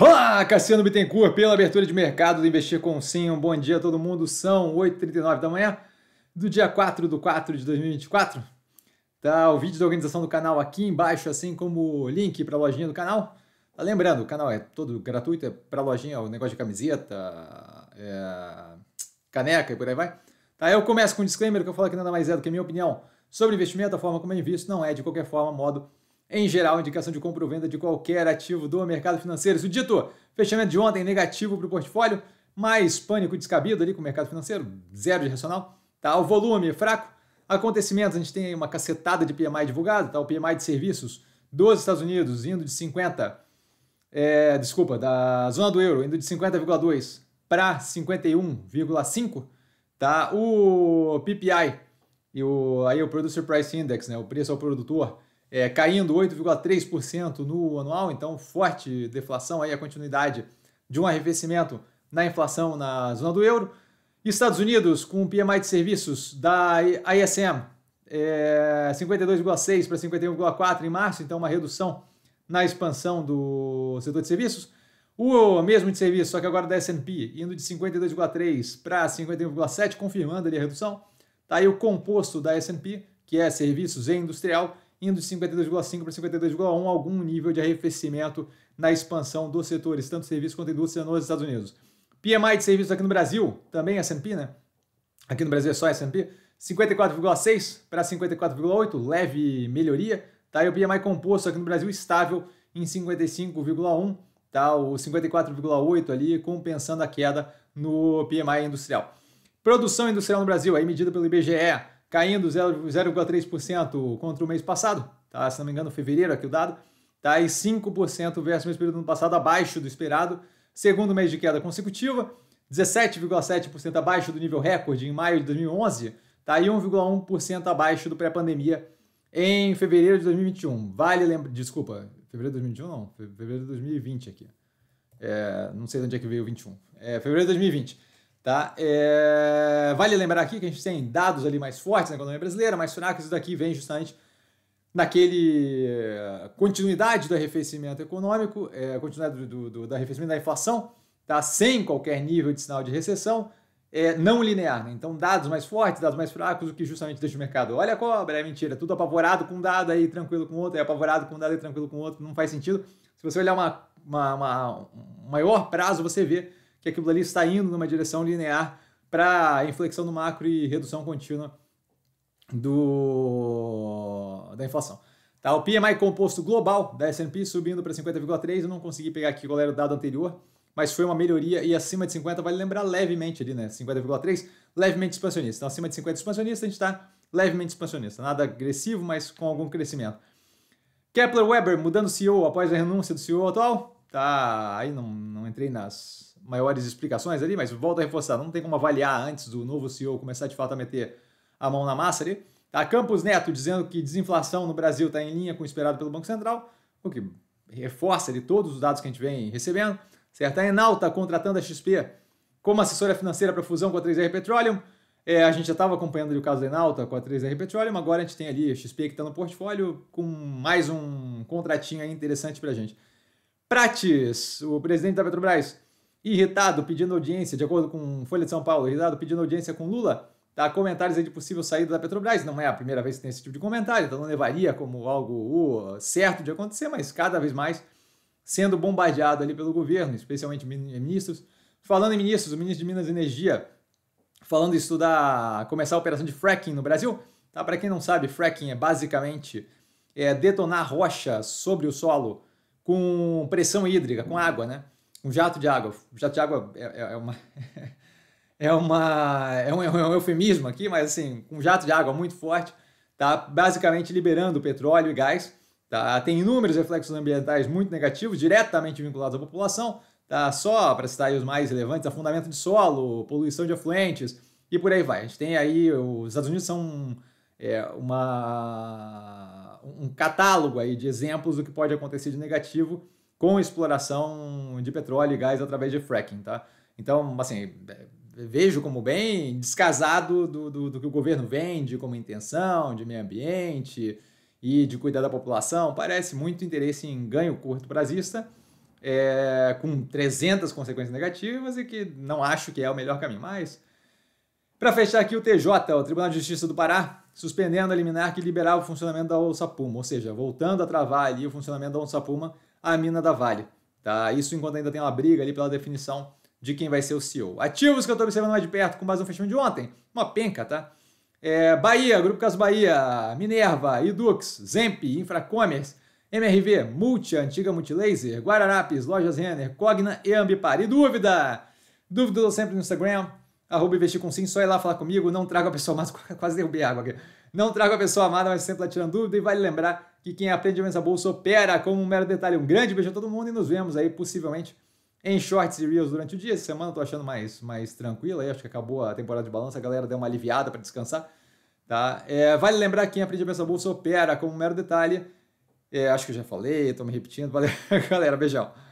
Olá, Cassiano Bittencourt, pela abertura de mercado do Investir com Sim. Um bom dia a todo mundo. São 8h39 da manhã do dia 4 de 4 de 2024. Tá o vídeo da organização do canal aqui embaixo, assim como o link para a lojinha do canal. Tá lembrando, o canal é todo gratuito, é para lojinha, o negócio de camiseta, é... caneca e por aí vai. Tá, eu começo com um disclaimer que eu falo que nada mais é do que a minha opinião sobre investimento, a forma como eu invisto não é de qualquer forma, modo em geral, indicação de compra ou venda de qualquer ativo do mercado financeiro. Isso dito, fechamento de ontem negativo para o portfólio, mais pânico descabido ali com o mercado financeiro, zero de racional. Tá? O volume é fraco. Acontecimentos, a gente tem aí uma cacetada de PMI divulgado, tá? o PMI de serviços dos Estados Unidos indo de 50, é, desculpa, da zona do euro indo de 50,2 para 51,5, tá? O PPI e o aí o Producer Price Index, né, o preço ao produtor é, caindo 8,3% no anual, então forte deflação aí, a continuidade de um arrefecimento na inflação na zona do euro. Estados Unidos com o PMI de serviços da ISM é, 52,6 para 51,4 em março, então uma redução na expansão do setor de serviços. O mesmo de serviço, só que agora da S&P, indo de 52,3 para 51,7, confirmando ali a redução. Está aí o composto da S&P, que é serviços e industrial, indo de 52,5 para 52,1, algum nível de arrefecimento na expansão dos setores, tanto serviço quanto indústria nos Estados Unidos. PMI de serviços aqui no Brasil, também S&P, né? Aqui no Brasil é só S&P, 54,6 para 54,8, leve melhoria. Tá? E o PMI composto aqui no Brasil estável em 55,1, tá? o 54,8 ali compensando a queda no PMI industrial. Produção industrial no Brasil, aí medida pelo IBGE, caindo 0,3% contra o mês passado, tá? se não me engano, fevereiro aqui o dado, tá? e 5% versus o mês período do ano passado, abaixo do esperado, segundo mês de queda consecutiva, 17,7% abaixo do nível recorde em maio de 2011, tá? e 1,1% abaixo do pré-pandemia em fevereiro de 2021. Vale lembrar, desculpa, fevereiro de 2021 não, fevereiro de 2020 aqui. É, não sei de onde é que veio o 21. É, fevereiro de 2020. Tá? É... Vale lembrar aqui que a gente tem dados ali mais fortes na economia brasileira, mais fracos, isso daqui vem justamente naquele eh, continuidade do arrefecimento econômico, é, continuidade do, do, do, arrefecimento da inflação, tá? sem qualquer nível de sinal de recessão, é, não linear. Né? Então, dados mais fortes, dados mais fracos, o que justamente deixa o mercado, olha a cobra, é mentira, tudo apavorado com um dado aí, tranquilo com outro, é apavorado com um dado e tranquilo com outro, não faz sentido. Se você olhar uma, uma, uma um maior prazo, você vê que aquilo ali está indo numa direção linear para inflexão do macro e redução contínua do, da inflação. Tá, o PMI composto global da S&P subindo para 50,3, eu não consegui pegar aqui qual era o dado anterior, mas foi uma melhoria e acima de 50 vale lembrar levemente ali, né? 50,3, levemente expansionista. Então acima de 50 expansionista a gente está levemente expansionista, nada agressivo, mas com algum crescimento. Kepler Weber mudando CEO após a renúncia do CEO atual, tá? Aí não, não entrei nas maiores explicações ali, mas volto a reforçar, não tem como avaliar antes do novo CEO começar de fato a meter a mão na massa ali. A tá, Campos Neto dizendo que desinflação no Brasil está em linha com o esperado pelo Banco Central, o que reforça ali todos os dados que a gente vem recebendo. Certo? A Enalta contratando a XP como assessora financeira para fusão com a 3R Petroleum. É, a gente já estava acompanhando o caso da Enalta com a 3R Petroleum, agora a gente tem ali a XP que está no portfólio com mais um contratinho interessante para a gente. Prates, o presidente da Petrobras, Irritado pedindo audiência, de acordo com Folha de São Paulo, irritado pedindo audiência com Lula, tá, comentários aí de possível saída da Petrobras. Não é a primeira vez que tem esse tipo de comentário, então não levaria como algo uh, certo de acontecer, mas cada vez mais sendo bombardeado ali pelo governo, especialmente ministros. Falando em ministros, o ministro de Minas e Energia falando isso começar a operação de fracking no Brasil. Tá? Para quem não sabe, fracking é basicamente é, detonar rocha sobre o solo com pressão hídrica, com água, né? um jato de água. jato de água é, é, é, é uma. é, uma é, um, é um eufemismo aqui, mas assim, um jato de água muito forte, tá basicamente liberando petróleo e gás. Tá? Tem inúmeros reflexos ambientais muito negativos, diretamente vinculados à população. Tá? Só para citar os mais relevantes, afundamento de solo, poluição de afluentes e por aí vai. A gente tem aí, os Estados Unidos são é, uma, um catálogo aí de exemplos do que pode acontecer de negativo com exploração de petróleo e gás através de fracking, tá? Então, assim, é, vejo como bem descasado do, do, do, que o governo vende como intenção de meio ambiente e de cuidar da população. Parece muito interesse em ganho curto brasista, é, com 300 consequências negativas e que não acho que é o melhor caminho. Mas, para fechar aqui, o TJ, o Tribunal de Justiça do Pará, suspendendo a liminar que liberava o funcionamento da Onça Puma, ou seja, voltando a travar ali o funcionamento da Onça Puma a mina da Vale. Tá? Isso enquanto ainda tem uma briga ali pela definição de quem vai ser o CEO. Ativos que eu estou observando mais de perto com mais um fechamento de ontem. Uma penca, tá? É, Bahia, Grupo Caso Bahia, Minerva, Idux, Zemp, Infracommerce, MRV, Multi, Antiga Multilaser, Guararapes, Lojas Renner, Cogna e Ambipar. E dúvida? Dúvida sempre no Instagram arroba investir com sim, só ir lá falar comigo, não trago a pessoa amada, quase derrubei água aqui. Não trago a pessoa amada, mas sempre lá tirando dúvida e vale lembrar que quem aprende a a bolsa opera como um mero detalhe. Um grande beijo a todo mundo e nos vemos aí possivelmente em shorts e reels durante o dia. Essa semana eu tô achando mais, mais tranquila aí, acho que acabou a temporada de balança, a galera deu uma aliviada para descansar. Tá? É, vale lembrar que quem aprende a pensar bolsa opera como um mero detalhe. É, acho que eu já falei, estou me repetindo. Valeu, galera. Beijão.